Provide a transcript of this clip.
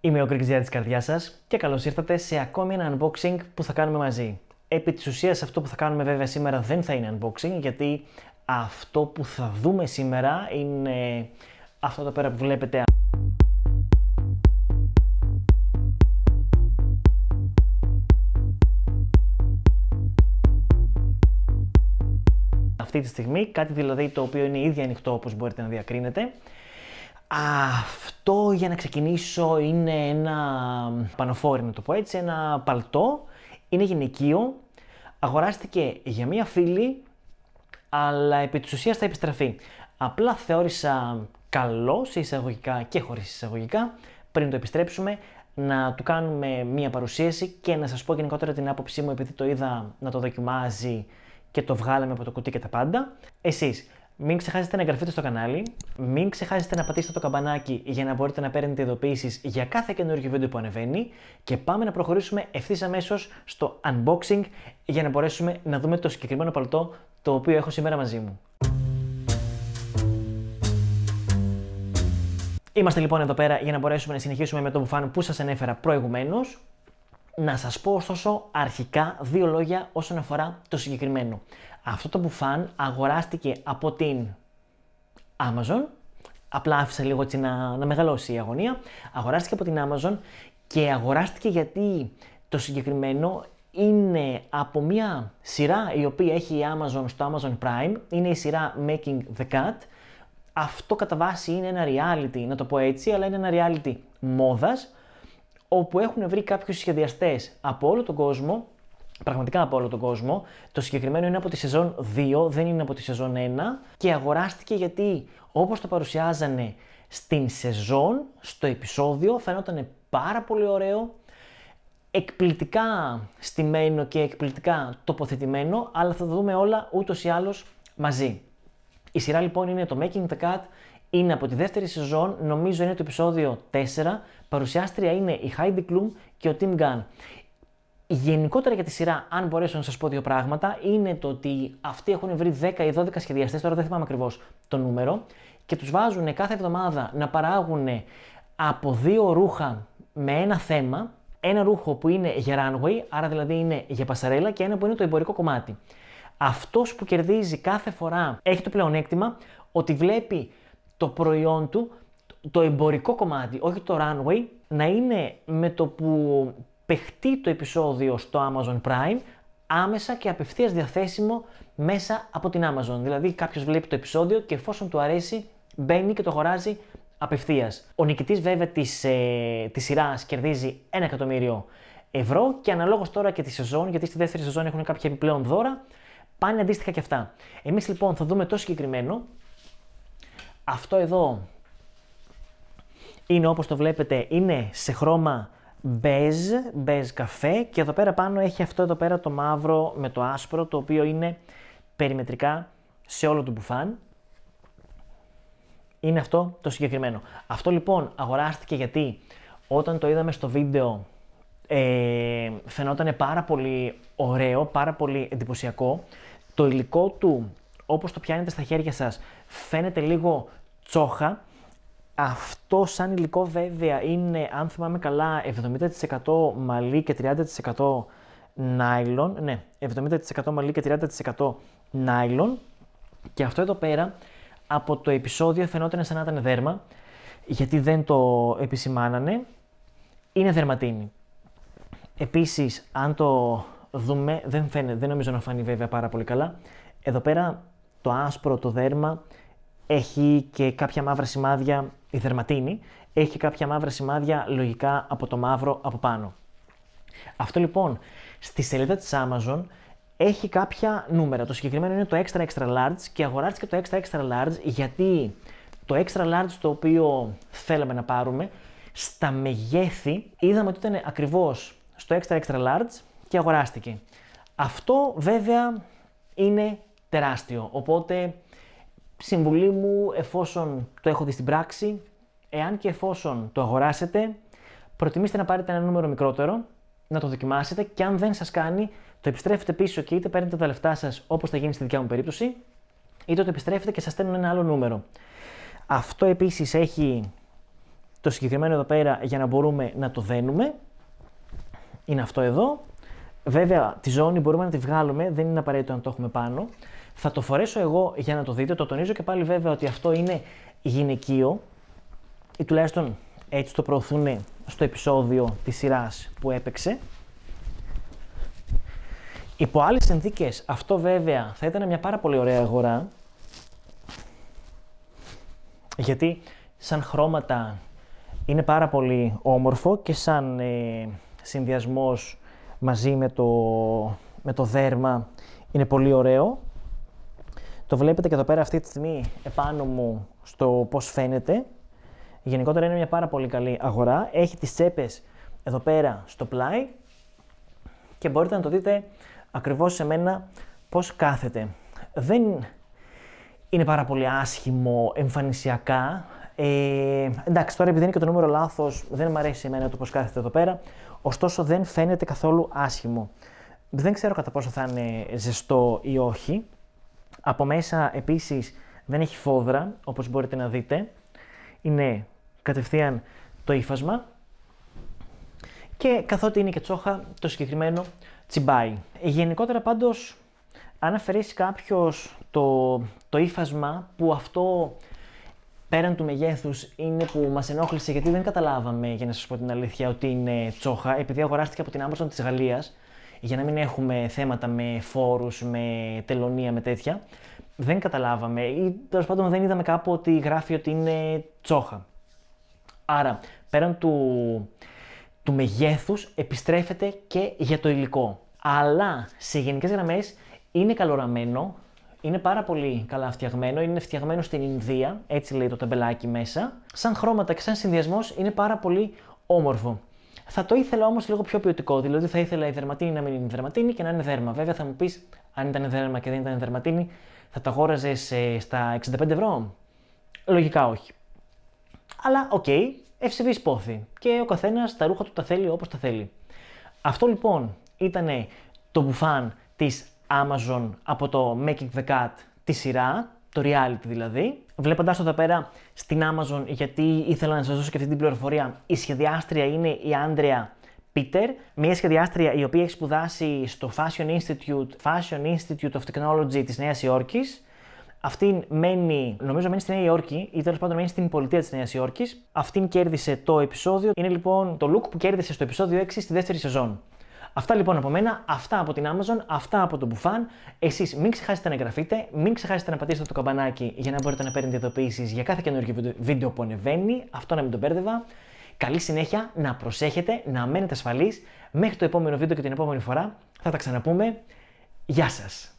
Είμαι ο Κρυξιά καρδιάς σας και καλώς ήρθατε σε ακόμη ένα unboxing που θα κάνουμε μαζί. Επί της ουσίας αυτό που θα κάνουμε βέβαια σήμερα δεν θα είναι unboxing γιατί αυτό που θα δούμε σήμερα είναι αυτό εδώ πέρα που βλέπετε αυτή τη στιγμή, κάτι δηλαδή το οποίο είναι ήδη ανοιχτό όπως μπορείτε να διακρίνετε. Αυτό για να ξεκινήσω είναι ένα πανοφόρι, να το πω έτσι, ένα παλτό. Είναι γυναικείο. Αγοράστηκε για μία φίλη, αλλά επί της ουσίας θα επιστραφεί. Απλά θεώρησα καλό σε εισαγωγικά και χωρίς εισαγωγικά, πριν το επιστρέψουμε, να του κάνουμε μία παρουσίαση και να σας πω γενικότερα την άποψή μου επειδή το είδα να το δοκιμάζει και το βγάλαμε από το κουτί και τα πάντα. Εσείς, μην ξεχάσετε να εγγραφείτε στο κανάλι, μην ξεχάσετε να πατήσετε το καμπανάκι για να μπορείτε να παίρνετε ειδοποιήσεις για κάθε καινούργιο βίντεο που ανεβαίνει και πάμε να προχωρήσουμε ευθύς αμέσως στο unboxing για να μπορέσουμε να δούμε το συγκεκριμένο παλτό το οποίο έχω σήμερα μαζί μου. Είμαστε λοιπόν εδώ πέρα για να μπορέσουμε να συνεχίσουμε με το μπουφάν που σας ανέφερα προηγουμένως. Να σας πω ωστόσο αρχικά δύο λόγια όσον αφορά το συγκεκριμένο. Αυτό το μπουφάν αγοράστηκε από την Amazon, απλά άφησα λίγο έτσι να, να μεγαλώσει η αγωνία, αγοράστηκε από την Amazon και αγοράστηκε γιατί το συγκεκριμένο είναι από μια σειρά η οποία έχει η Amazon στο Amazon Prime, είναι η σειρά Making the Cut. Αυτό κατά βάση είναι ένα reality, να το πω έτσι, αλλά είναι ένα reality μόδας, όπου έχουν βρει κάποιους σχεδιαστές από όλο τον κόσμο πραγματικά από όλο τον κόσμο. Το συγκεκριμένο είναι από τη σεζόν 2, δεν είναι από τη σεζόν 1 και αγοράστηκε γιατί όπως το παρουσιάζανε στην σεζόν, στο επεισόδιο, φαίνονταν πάρα πολύ ωραίο, εκπληκτικά στημένο και εκπληκτικά τοποθετημένο, αλλά θα το δούμε όλα ούτως ή άλλως μαζί. Η σειρά λοιπόν είναι το Making the Cut, είναι από τη δεύτερη σεζόν, νομίζω είναι το επεισόδιο 4. Παρουσιάστρια είναι η Heidi Klum και ο Tim Gunn. Γενικότερα για τη σειρά, αν μπορέσω να σας πω δύο πράγματα, είναι το ότι αυτοί έχουν βρει 10 ή 12 σχεδιαστές, τώρα δεν θυμάμαι ακριβώς το νούμερο, και τους βάζουν κάθε εβδομάδα να παράγουν από δύο ρούχα με ένα θέμα. Ένα ρούχο που είναι για runway, άρα δηλαδή είναι για πασαρέλα, και ένα που είναι το εμπορικό κομμάτι. Αυτός που κερδίζει κάθε φορά έχει το πλεονέκτημα ότι βλέπει το προϊόν του, το εμπορικό κομμάτι, όχι το runway, να είναι με το που παιχτεί το επεισόδιο στο Amazon Prime, άμεσα και απευθείας διαθέσιμο μέσα από την Amazon. Δηλαδή κάποιος βλέπει το επεισόδιο και εφόσον του αρέσει μπαίνει και το αγοράζει απευθείας. Ο νικητής βέβαια της, ε, της σειράς κερδίζει 1 εκατομμύριο ευρώ και αναλόγως τώρα και τη σεζόν, γιατί στη δεύτερη σεζόν έχουν κάποια επιπλέον δώρα, πάνε αντίστοιχα και αυτά. Εμείς λοιπόν θα δούμε το συγκεκριμένο, αυτό εδώ είναι όπως το βλέπετε, είναι σε χρώμα μπέζ, μπέζ καφέ και εδώ πέρα πάνω έχει αυτό εδώ πέρα το μαύρο με το άσπρο το οποίο είναι περιμετρικά σε όλο το μπουφάν. Είναι αυτό το συγκεκριμένο. Αυτό λοιπόν αγοράστηκε γιατί όταν το είδαμε στο βίντεο ε, φαινόταν πάρα πολύ ωραίο, πάρα πολύ εντυπωσιακό. Το υλικό του όπως το πιάνετε στα χέρια σας φαίνεται λίγο τσόχα, αυτό σαν υλικό βέβαια είναι, αν θυμάμαι καλά, 70% μαλλί και 30% νάιλον. Ναι, 70% μαλλί και 30% νάιλον. Και αυτό εδώ πέρα από το επεισόδιο φαινόταν σαν να ήταν δέρμα, γιατί δεν το επισημάνανε. Είναι δερματίνι. Επίσης, αν το δούμε, δεν φαίνεται, δεν νομίζω να φανεί βέβαια πάρα πολύ καλά. Εδώ πέρα το άσπρο το δέρμα, έχει και κάποια μαύρα σημάδια, η δερματίνη, έχει κάποια μαύρα σημάδια λογικά από το μαύρο από πάνω. Αυτό λοιπόν στη σελίδα της Amazon έχει κάποια νούμερα. Το συγκεκριμένο είναι το extra extra large και αγοράστηκε το extra extra large γιατί το extra large το οποίο θέλαμε να πάρουμε στα μεγέθη είδαμε ότι ήταν ακριβώς στο extra extra large και αγοράστηκε. Αυτό βέβαια είναι τεράστιο. Οπότε, συμβουλή μου, εφόσον το έχω δει στην πράξη, εάν και εφόσον το αγοράσετε, προτιμήστε να πάρετε ένα νούμερο μικρότερο, να το δοκιμάσετε και αν δεν σας κάνει, το επιστρέφετε πίσω και είτε παίρνετε τα λεφτά σας όπως θα γίνει στη δικιά μου περίπτωση, είτε το επιστρέφετε και σας στέλνουν ένα άλλο νούμερο. Αυτό επίσης έχει το συγκεκριμένο εδώ πέρα για να μπορούμε να το δένουμε. Είναι αυτό εδώ. Βέβαια, τη ζώνη μπορούμε να τη βγάλουμε, δεν είναι απαραίτητο να το έχουμε πάνω. Θα το φορέσω εγώ για να το δείτε. Το τονίζω και πάλι βέβαια ότι αυτό είναι γυναικείο ή τουλάχιστον έτσι το προωθούν στο επεισόδιο της σειράς που έπαιξε. Υπό άλλες συνθήκες, αυτό βέβαια θα ήταν μια πάρα πολύ ωραία αγορά, γιατί σαν χρώματα είναι πάρα πολύ όμορφο και σαν ε, συνδυασμός μαζί με το, με το δέρμα είναι πολύ ωραίο. Το βλέπετε και εδώ πέρα αυτή τη στιγμή επάνω μου στο πώς φαίνεται. Γενικότερα είναι μια πάρα πολύ καλή αγορά. Έχει τις τσέπες εδώ πέρα στο πλάι και μπορείτε να το δείτε ακριβώς σε μένα πώς κάθεται. Δεν είναι πάρα πολύ άσχημο εμφανισιακά. Ε, εντάξει, τώρα επειδή είναι και το νούμερο λάθος, δεν μου αρέσει εμένα το πώς κάθεται εδώ πέρα. Ωστόσο δεν φαίνεται καθόλου άσχημο. Δεν ξέρω κατά πόσο θα είναι ζεστό ή όχι. Από μέσα επίσης δεν έχει φόδρα, όπως μπορείτε να δείτε. Είναι κατευθείαν το ύφασμα. Και καθότι είναι και τσόχα, το συγκεκριμένο τσιμπάει. Γενικότερα πάντως, αν αφαιρέσει κάποιος το, το ύφασμα που αυτό πέραν του μεγέθους είναι που μας ενόχλησε γιατί δεν καταλάβαμε, για να σας πω την αλήθεια, ότι είναι τσόχα, επειδή αγοράστηκε από την Amazon της Γαλλίας για να μην έχουμε θέματα με φόρους, με τελωνία, με τέτοια, δεν καταλάβαμε ή τέλος πάντων δεν είδαμε κάπου ότι γράφει ότι είναι τσόχα. Άρα, πέραν του, του μεγέθους, επιστρέφεται και για το υλικό. Αλλά σε γενικές γραμμές είναι καλοραμένο, είναι πάρα πολύ καλά φτιαγμένο, είναι φτιαγμένο στην Ινδία, έτσι λέει το ταμπελάκι μέσα. Σαν χρώματα και σαν συνδυασμός είναι πάρα πολύ όμορφο. Θα το ήθελα όμως λίγο πιο ποιοτικό. Δηλαδή θα ήθελα η δερματίνη να μην είναι δερματίνη και να είναι δέρμα. Βέβαια θα μου πεις, αν ήταν δέρμα και δεν ήταν δερματίνη, θα το αγόραζε ε, στα 65 ευρώ. Λογικά όχι. Αλλά οκ, okay, ευσεβή πόθη. Και ο καθένας τα ρούχα του τα θέλει όπως τα θέλει. Αυτό λοιπόν ήταν το μπουφάν της Amazon από το Making the Cut τη σειρά το reality δηλαδή. Βλέποντα εδώ πέρα στην Amazon, γιατί ήθελα να σας δώσω και αυτή την πληροφορία, η σχεδιάστρια είναι η Άντρια Πίτερ, μια σχεδιάστρια η οποία έχει σπουδάσει στο Fashion Institute, Fashion Institute of Technology της Νέας Υόρκης. Αυτή μένει, νομίζω μένει στη Νέα Υόρκη ή τέλος πάντων μένει στην πολιτεία της Νέας Υόρκης. Αυτήν κέρδισε το επεισόδιο. Είναι λοιπόν το look που κέρδισε στο επεισόδιο 6 στη δεύτερη σεζόν. Αυτά λοιπόν από μένα, αυτά από την Amazon, αυτά από τον Buffan. Εσείς μην ξεχάσετε να εγγραφείτε, μην ξεχάσετε να πατήσετε το καμπανάκι για να μπορείτε να παίρνετε ειδοποιήσεις για κάθε καινούργιο βίντεο που ανεβαίνει. Αυτό να μην το μπέρδευα. Καλή συνέχεια, να προσέχετε, να μένετε ασφαλείς. Μέχρι το επόμενο βίντεο και την επόμενη φορά θα τα ξαναπούμε. Γεια σας!